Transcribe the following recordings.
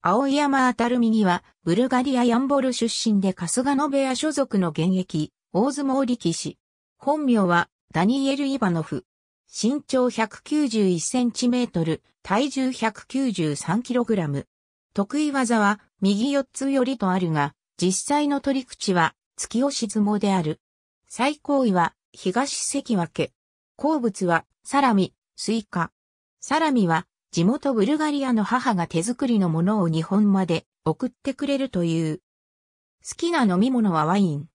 青山当たるには、ブルガリア・ヤンボル出身で春日野部屋所属の現役、大相撲力士。本名は、ダニエル・イバノフ。身長191センチメートル、体重193キログラム。得意技は、右四つよりとあるが、実際の取り口は、突き押し相撲である。最高位は、東関脇。好物は、サラミ、スイカ。サラミは、地元ブルガリアの母が手作りのものを日本まで送ってくれるという。好きな飲み物はワイン。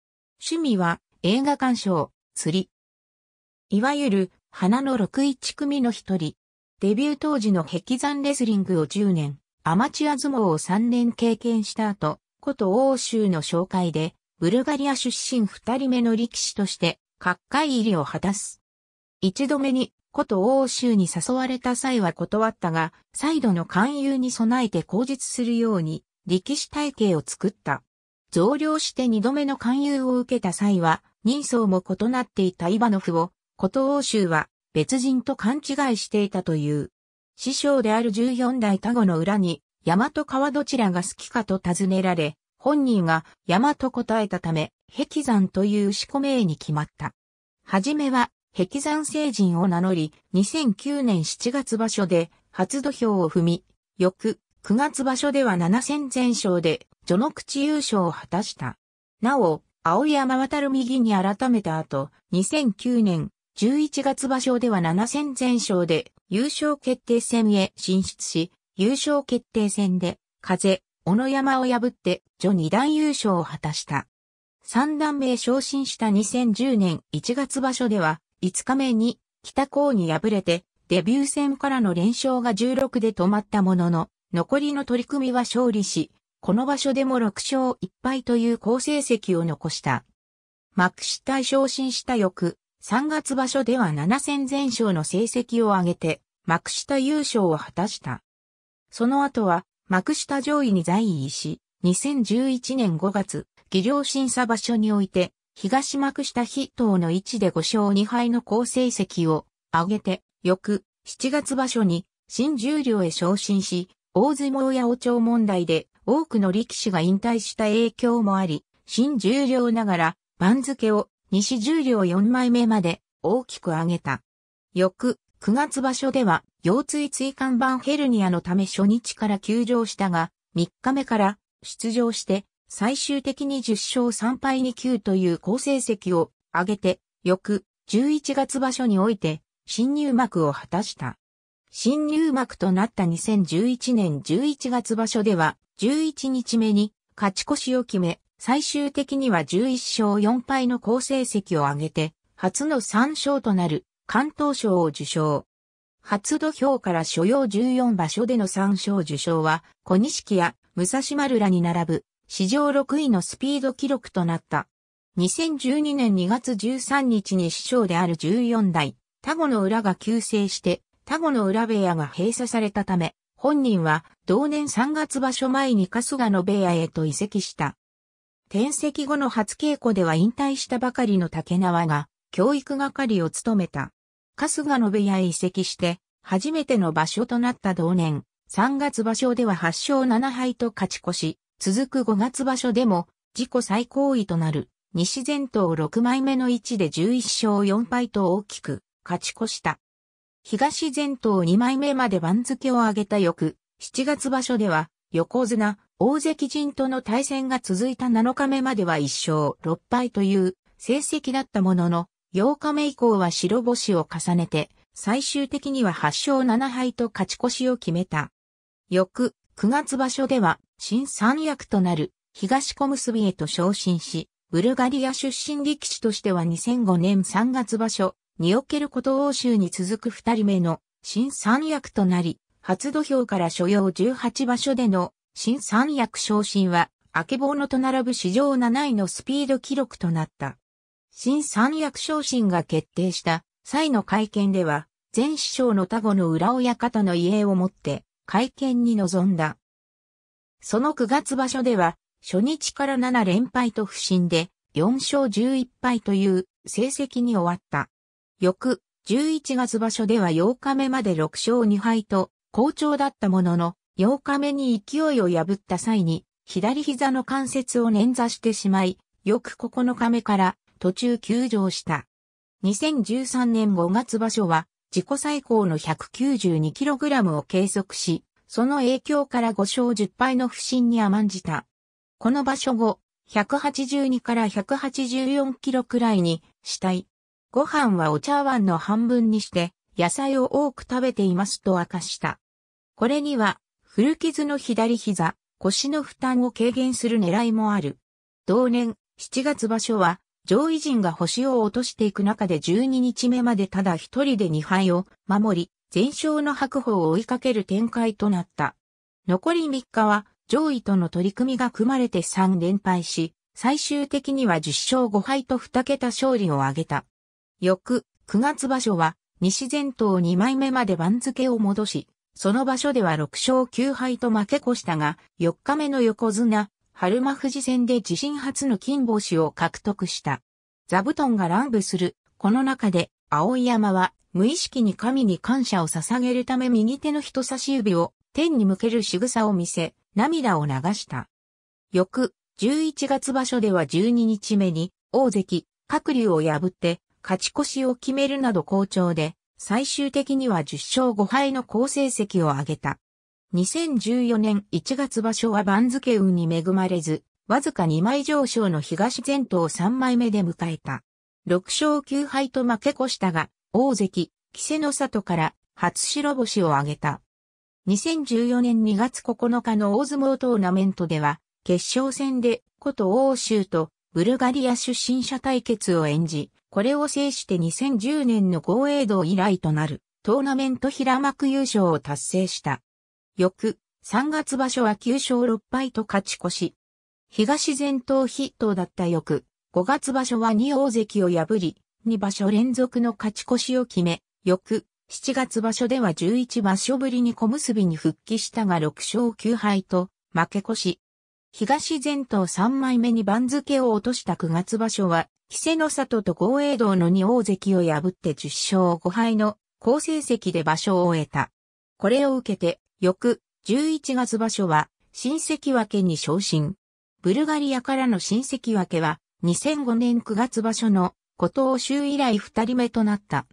趣味は映画鑑賞、釣り。いわゆる花の61組の一人。デビュー当時の壁山レスリングを10年、アマチュア相撲を3年経験した後、こと欧州の紹介で、ブルガリア出身二人目の力士として、各界入りを果たす。一度目にこと欧州に誘われた際は断ったが、再度の勧誘に備えて口実するように、力士体系を作った。増量して二度目の勧誘を受けた際は、人相も異なっていたイバノフを、こと欧州は別人と勘違いしていたという。師匠である14代タゴの裏に、山と川どちらが好きかと尋ねられ、本人が山と答えたため、壁山という仕込名に決まった。はじめは壁山聖人を名乗り、2009年7月場所で初土俵を踏み、翌9月場所では7戦全勝で、序の口優勝を果たした。なお、青山渡る右に改めた後、2009年11月場所では7戦全勝で、優勝決定戦へ進出し、優勝決定戦で、風、小野山を破って、序二段優勝を果たした。三段目へ昇進した2010年1月場所では、5日目に北高に敗れて、デビュー戦からの連勝が16で止まったものの、残りの取り組みは勝利し、この場所でも6勝1敗という好成績を残した。幕下昇進した翌、3月場所では7戦全勝の成績を上げて、幕下優勝を果たした。その後は、幕下上位に在位し、2011年5月、技量審査場所において、東幕下筆頭の位置で5勝2敗の好成績を上げて、翌7月場所に新十両へ昇進し、大相撲や王朝問題で多くの力士が引退した影響もあり、新十両ながら番付を西十両4枚目まで大きく上げた。翌9月場所では腰椎椎間板ヘルニアのため初日から休場したが、3日目から出場して最終的に10勝3敗2級という好成績を上げて、翌11月場所において、新入幕を果たした。新入幕となった2011年11月場所では、11日目に勝ち越しを決め、最終的には11勝4敗の好成績を上げて、初の3勝となる関東賞を受賞。初土俵から所要14場所での3勝受賞は、小錦や武蔵丸らに並ぶ史上6位のスピード記録となった。2012年2月13日に師匠である14代、タゴの裏が急成して、タゴの裏部屋が閉鎖されたため、本人は同年3月場所前に春日の部屋へと移籍した。転籍後の初稽古では引退したばかりの竹縄が教育係を務めた。春日の部屋へ移籍して、初めての場所となった同年、3月場所では8勝7敗と勝ち越し、続く5月場所でも自己最高位となる西前頭6枚目の位置で11勝4敗と大きく勝ち越した。東前頭2枚目まで番付を上げた翌7月場所では横綱大関陣との対戦が続いた7日目までは1勝6敗という成績だったものの8日目以降は白星を重ねて最終的には8勝7敗と勝ち越しを決めた。翌9月場所では新三役となる東小結へと昇進し、ブルガリア出身力士としては2005年3月場所、におけること欧州に続く2人目の新三役となり、初土俵から所要18場所での新三役昇進は、明けぼのと並ぶ史上7位のスピード記録となった。新三役昇進が決定した際の会見では、前師匠の田子の裏親方の遺影をもって、会見に臨んだ。その9月場所では、初日から7連敗と不振で、4勝11敗という成績に終わった。翌11月場所では8日目まで6勝2敗と好調だったものの、8日目に勢いを破った際に、左膝の関節を捻挫してしまい、翌9日目から途中休場した。2013年5月場所は自己最高の 192kg を計測し、その影響から5勝10敗の不振に甘んじた。この場所後、182から184キロくらいにしたい。ご飯はお茶碗の半分にして、野菜を多く食べていますと明かした。これには、古傷の左膝、腰の負担を軽減する狙いもある。同年、7月場所は、上位陣が星を落としていく中で12日目までただ一人で2敗を守り、全勝の白鵬を追いかける展開となった。残り3日は上位との取り組みが組まれて3連敗し、最終的には10勝5敗と2桁勝利を挙げた。翌9月場所は西前頭2枚目まで番付を戻し、その場所では6勝9敗と負け越したが、4日目の横綱、春馬富士戦で自身初の金星を獲得した。座布団が乱舞する、この中で、青山は、無意識に神に感謝を捧げるため右手の人差し指を天に向ける仕草を見せ、涙を流した。翌、11月場所では12日目に、大関、各竜を破って、勝ち越しを決めるなど好調で、最終的には10勝5敗の好成績を挙げた。2014年1月場所は番付運に恵まれず、わずか2枚上昇の東前頭3枚目で迎えた。6勝9敗と負け越したが、大関、稀勢の里から初白星を挙げた。2014年2月9日の大相撲トーナメントでは、決勝戦で、こと欧州とブルガリア出身者対決を演じ、これを制して2010年の豪栄道以来となる、トーナメント平幕優勝を達成した。翌、3月場所は9勝6敗と勝ち越し。東前頭筆頭だった翌、5月場所は2大関を破り、2場所連続の勝ち越しを決め、翌、7月場所では11場所ぶりに小結に復帰したが6勝9敗と、負け越し。東前頭3枚目に番付を落とした9月場所は、稀勢の里と豪栄道の2大関を破って10勝5敗の好成績で場所を終えた。これを受けて、翌11月場所は、新関脇に昇進。ブルガリアからの新関脇は、2005年9月場所の、古藤州以来二人目となった。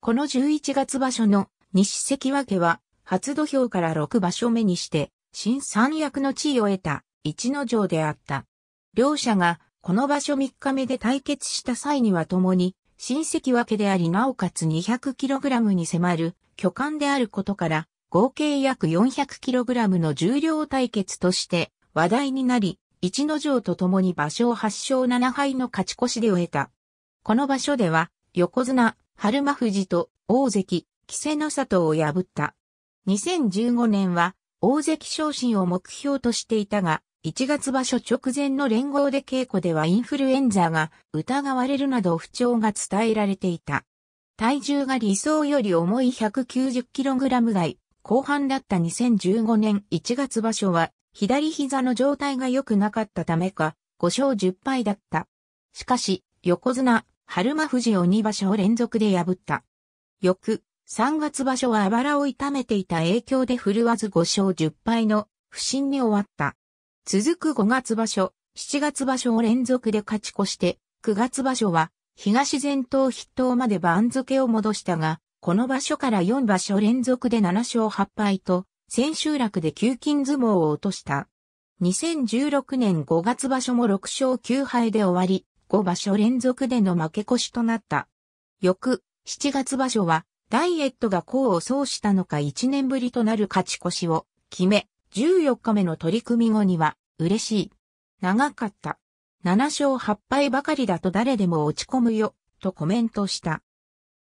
この11月場所の西関脇は、初土俵から6場所目にして、新三役の地位を得た、一の城であった。両者が、この場所3日目で対決した際には共に、新関脇でありなおかつ 200kg に迫る巨漢であることから、合計約 400kg の重量対決として話題になり、一の城と共に場所を8勝7敗の勝ち越しで終えた。この場所では、横綱、春馬富士と大関、稀勢の里を破った。2015年は、大関昇進を目標としていたが、1月場所直前の連合で稽古ではインフルエンザが疑われるなど不調が伝えられていた。体重が理想より重い 190kg 台、後半だった2015年1月場所は、左膝の状態が良くなかったためか、5勝10敗だった。しかし、横綱、春馬富士を2場所を連続で破った。翌、3月場所はあばらを痛めていた影響で振るわず5勝10敗の不振に終わった。続く5月場所、7月場所を連続で勝ち越して、9月場所は、東前頭筆頭まで番付を戻したが、この場所から4場所連続で7勝8敗と、千秋楽で旧金相撲を落とした。2016年5月場所も6勝9敗で終わり、5場所連続での負け越しとなった。翌、7月場所は、ダイエットが功を奏したのか1年ぶりとなる勝ち越しを決め、14日目の取り組み後には、嬉しい。長かった。7勝8敗ばかりだと誰でも落ち込むよ、とコメントした。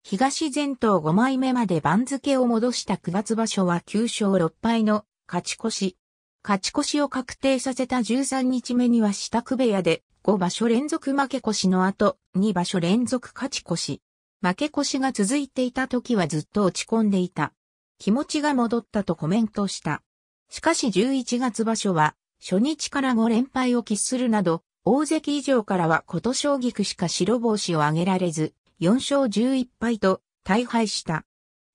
東前頭5枚目まで番付を戻した9月場所は9勝6敗の勝ち越し。勝ち越しを確定させた13日目には下久部屋で5場所連続負け越しの後2場所連続勝ち越し。負け越しが続いていた時はずっと落ち込んでいた。気持ちが戻ったとコメントした。しかし11月場所は初日から5連敗を喫するなど、大関以上からは琴将棋区しか白星を挙げられず、4勝11敗と大敗した。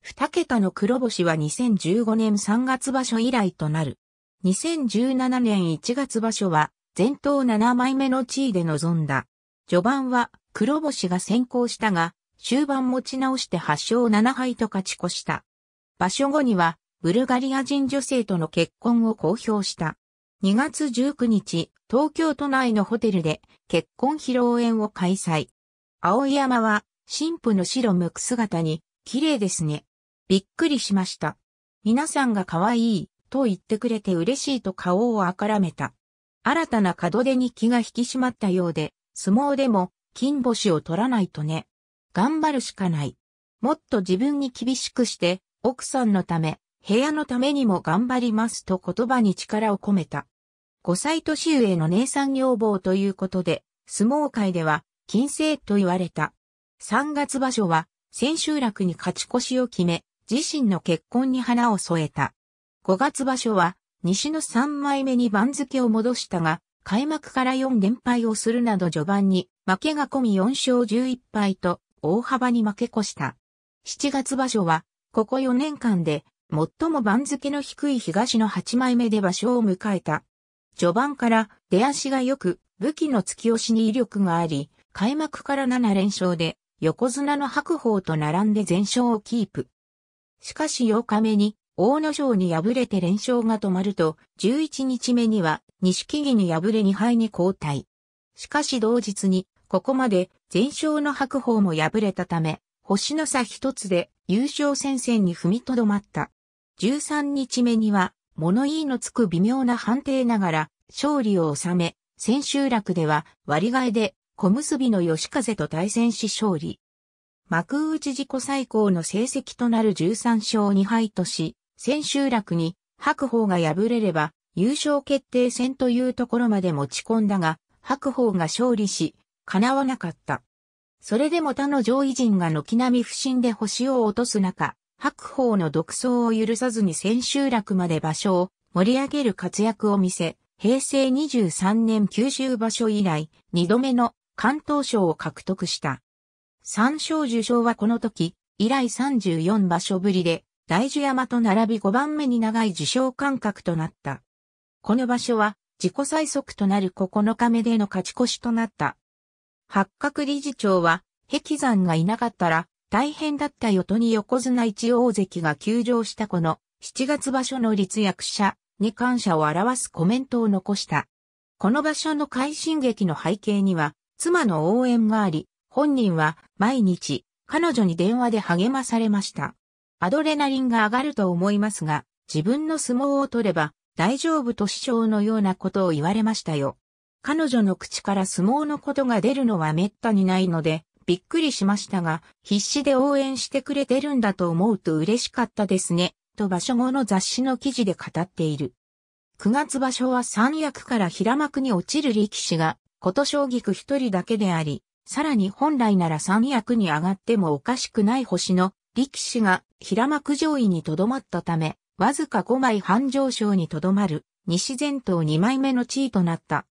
2桁の黒星は2015年3月場所以来となる。2017年1月場所は前頭7枚目の地位で臨んだ。序盤は黒星が先行したが、終盤持ち直して8勝7敗と勝ち越した。場所後には、ブルガリア人女性との結婚を公表した。2月19日、東京都内のホテルで結婚披露宴を開催。青山は神父の白むく姿に、綺麗ですね。びっくりしました。皆さんが可愛い、と言ってくれて嬉しいと顔をあからめた。新たな門出に気が引き締まったようで、相撲でも、金星を取らないとね。頑張るしかない。もっと自分に厳しくして、奥さんのため、部屋のためにも頑張りますと言葉に力を込めた。5歳年上の姉さん女房ということで、相撲界では、金星と言われた。3月場所は、千秋楽に勝ち越しを決め、自身の結婚に花を添えた。5月場所は、西の3枚目に番付を戻したが、開幕から4連敗をするなど序盤に、負けが込み4勝11敗と、大幅に負け越した。7月場所は、ここ4年間で、最も番付の低い東の8枚目で場所を迎えた。序盤から出足が良く、武器の突き押しに威力があり、開幕から7連勝で、横綱の白鵬と並んで全勝をキープ。しかし8日目に、大野城に敗れて連勝が止まると、11日目には、西木に敗れ2敗に交代。しかし同日に、ここまで全勝の白鵬も敗れたため、星の差一つで優勝戦線に踏みとどまった。13日目には、物言いのつく微妙な判定ながら、勝利を収め、千秋楽では割替えで小結の吉風と対戦し勝利。幕内自己最高の成績となる13勝2敗とし、千秋楽に白鵬が敗れれば優勝決定戦というところまで持ち込んだが、白鵬が勝利し、叶わなかった。それでも他の上位陣が軒並み不振で星を落とす中、白鵬の独走を許さずに千秋楽まで場所を盛り上げる活躍を見せ、平成23年九州場所以来、二度目の関東賞を獲得した。三賞受賞はこの時、以来34場所ぶりで、大樹山と並び5番目に長い受賞間隔となった。この場所は、自己最速となる9日目での勝ち越しとなった。八角理事長は、壁山がいなかったら、大変だったよとに横綱一大関が休場したこの、7月場所の立役者に感謝を表すコメントを残した。この場所の快進撃の背景には、妻の応援があり、本人は毎日彼女に電話で励まされました。アドレナリンが上がると思いますが、自分の相撲を取れば大丈夫と師匠のようなことを言われましたよ。彼女の口から相撲のことが出るのは滅多にないので、びっくりしましたが、必死で応援してくれてるんだと思うと嬉しかったですね、と場所後の雑誌の記事で語っている。9月場所は三役から平幕に落ちる力士がこと将菊区一人だけであり、さらに本来なら三役に上がってもおかしくない星の力士が平幕上位にとどまったため、わずか5枚半上昇にとどまる、西前頭2枚目の地位となった。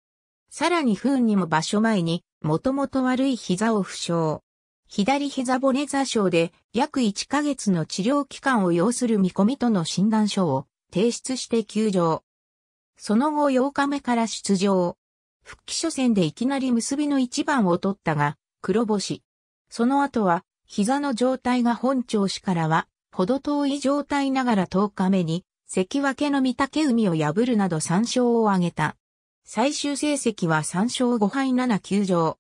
さらに不運にも場所前に、もともと悪い膝を負傷。左膝骨座傷で約1ヶ月の治療期間を要する見込みとの診断書を提出して休場。その後8日目から出場。復帰初戦でいきなり結びの一番を取ったが、黒星。その後は、膝の状態が本調子からは、ほど遠い状態ながら10日目に、関脇の御嶽海を破るなど3勝を挙げた。最終成績は3勝5敗7 9場。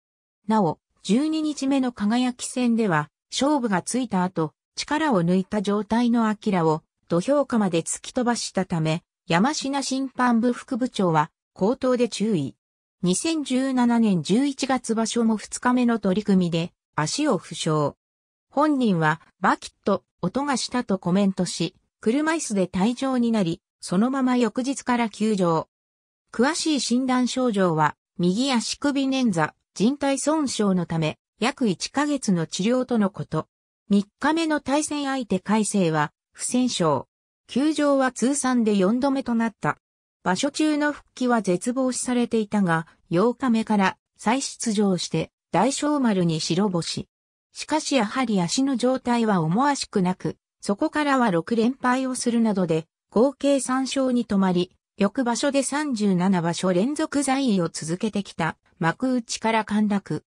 なお、12日目の輝き戦では、勝負がついた後、力を抜いた状態の明を、土俵下まで突き飛ばしたため、山品審判部副部長は、口頭で注意。2017年11月場所も2日目の取り組みで足を負傷。本人はバキッと音がしたとコメントし、車椅子で退場になり、そのまま翌日から休場。詳しい診断症状は、右足首捻挫、人体損傷のため、約1ヶ月の治療とのこと。3日目の対戦相手改正は、不戦勝。休場は通算で4度目となった。場所中の復帰は絶望視されていたが、8日目から再出場して大小丸に白星。しかしやはり足の状態は思わしくなく、そこからは6連敗をするなどで、合計3勝に止まり、翌場所で37場所連続在位を続けてきた幕内から陥落。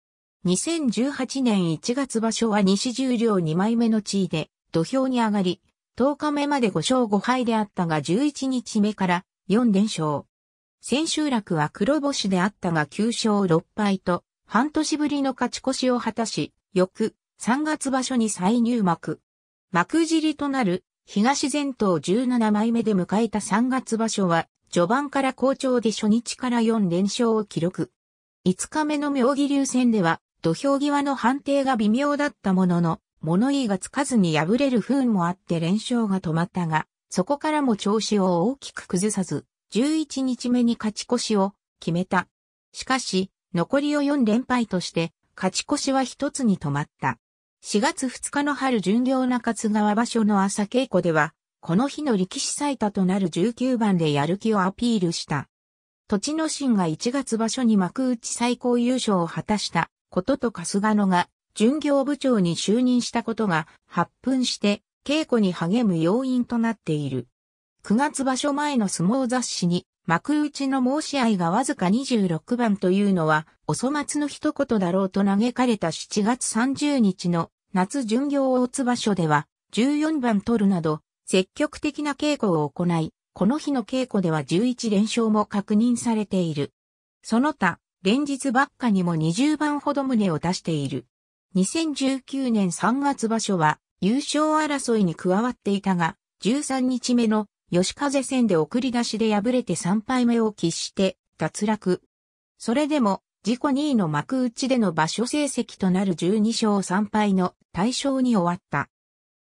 2018年1月場所は西十両2枚目の地位で土俵に上がり、10日目まで5勝5敗であったが11日目から4連勝。千秋楽は黒星であったが9勝6敗と、半年ぶりの勝ち越しを果たし、翌3月場所に再入幕。幕尻となる東前頭17枚目で迎えた3月場所は、序盤から好調で初日から4連勝を記録。5日目の妙義流戦では、土俵際の判定が微妙だったものの、物言いがつかずに敗れる不運もあって連勝が止まったが、そこからも調子を大きく崩さず、11日目に勝ち越しを決めた。しかし、残りを4連敗として、勝ち越しは一つに止まった。4月2日の春巡業中津川場所の朝稽古では、この日の力士最多となる19番でやる気をアピールした。栃野心が1月場所に幕内最高優勝を果たしたことと春日野が巡業部長に就任したことが発奮して稽古に励む要因となっている。9月場所前の相撲雑誌に、幕内の申し合いがわずか26番というのは、お粗末の一言だろうと嘆かれた7月30日の夏巡業大津場所では、14番取るなど、積極的な稽古を行い、この日の稽古では11連勝も確認されている。その他、連日ばっかにも20番ほど胸を出している。2019年3月場所は、優勝争いに加わっていたが、13日目の吉風戦で送り出しで敗れて3敗目を喫して脱落。それでも、自己2位の幕内での場所成績となる12勝3敗の対象に終わった。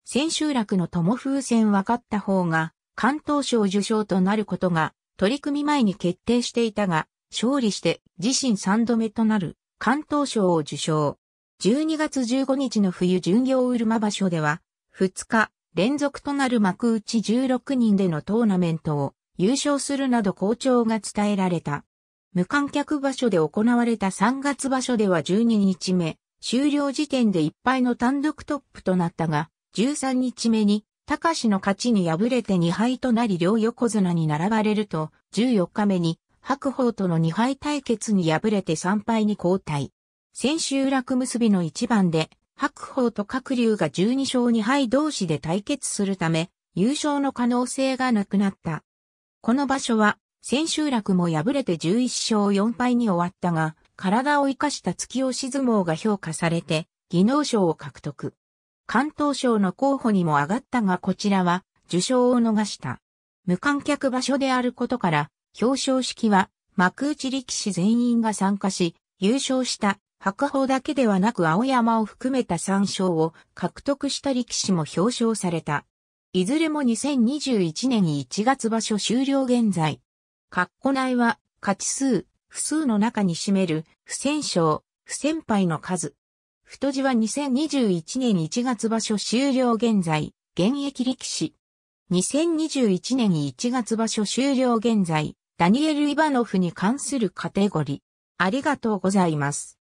千秋楽の友風戦分かった方が、関東賞受賞となることが、取り組み前に決定していたが、勝利して自身3度目となる関東賞を受賞。12月15日の冬巡業ウルマ場所では、2日連続となる幕内16人でのトーナメントを優勝するなど好調が伝えられた。無観客場所で行われた3月場所では12日目、終了時点でいっぱいの単独トップとなったが、13日目に、高志の勝ちに敗れて2敗となり両横綱に並ばれると、14日目に、白鵬との2敗対決に敗れて3敗に交代。千秋楽結びの一番で、白鵬と各竜が12勝2敗同士で対決するため、優勝の可能性がなくなった。この場所は、千秋楽も敗れて11勝4敗に終わったが、体を生かした突き押し相撲が評価されて、技能賞を獲得。関東賞の候補にも上がったがこちらは、受賞を逃した。無観客場所であることから、表彰式は幕内力士全員が参加し、優勝した白鵬だけではなく青山を含めた3勝を獲得した力士も表彰された。いずれも2021年1月場所終了現在。括弧内は、勝ち数、不数の中に占める、不戦勝、不戦敗の数。太字は2021年1月場所終了現在、現役力士。2021年1月場所終了現在、ダニエル・イバノフに関するカテゴリー。ありがとうございます。